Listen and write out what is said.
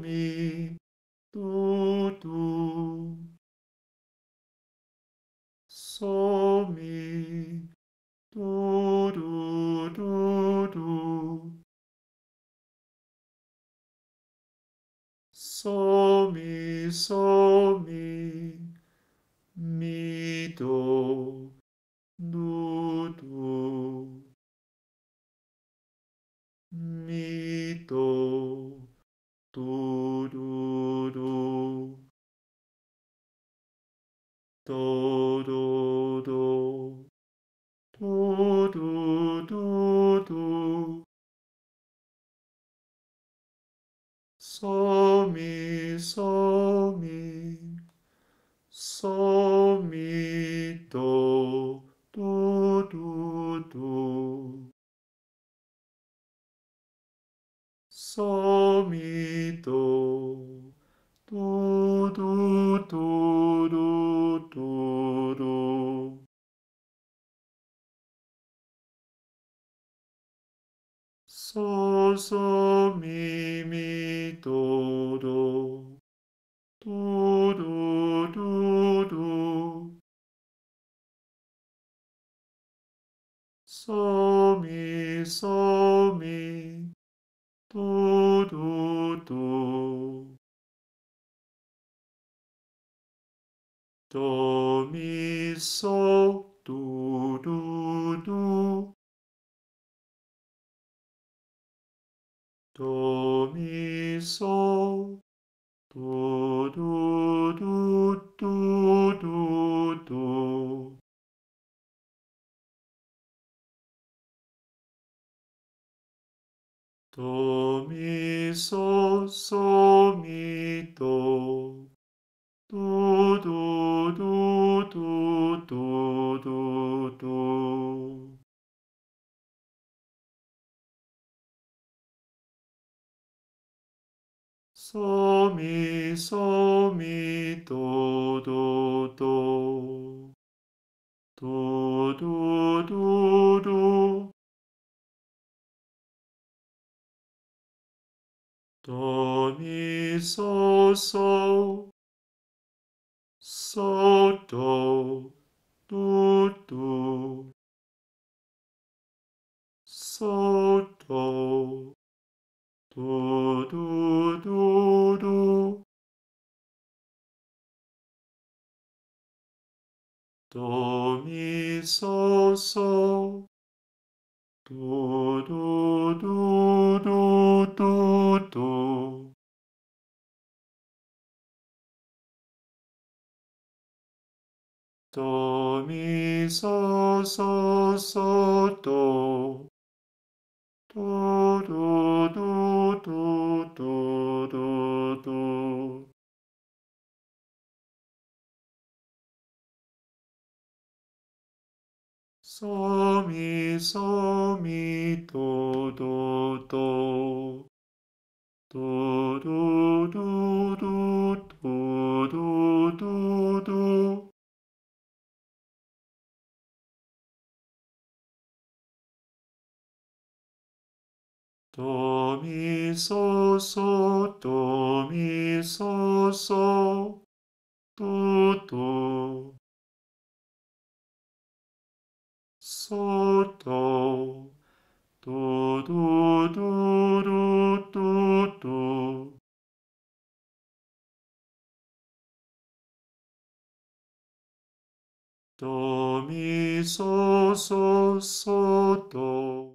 do do. So me, do do do do. So me, so me, me do do do. do do do do do do do do do so me so me so me do do do do so me do do, do, do, do, do. So, so, mi, mi, do, do. Do, do, do, do. So, mi, so, mi. Do, mi, so do, do, do. Do, mi, so Do, do, do, do, do, do. Do, mi, so so mi, do. Do, do. So mi, so mi, do, do, do. Do, do, do, do. Do, mi, so, so. So, do, do. Do mi so so do Do do do do do do do so do do do do do do do do do do do do そミソみとどと。どどどどどどどど。とみそそとみそそ。とと。Sotto, do do do do do do do do mi so so so do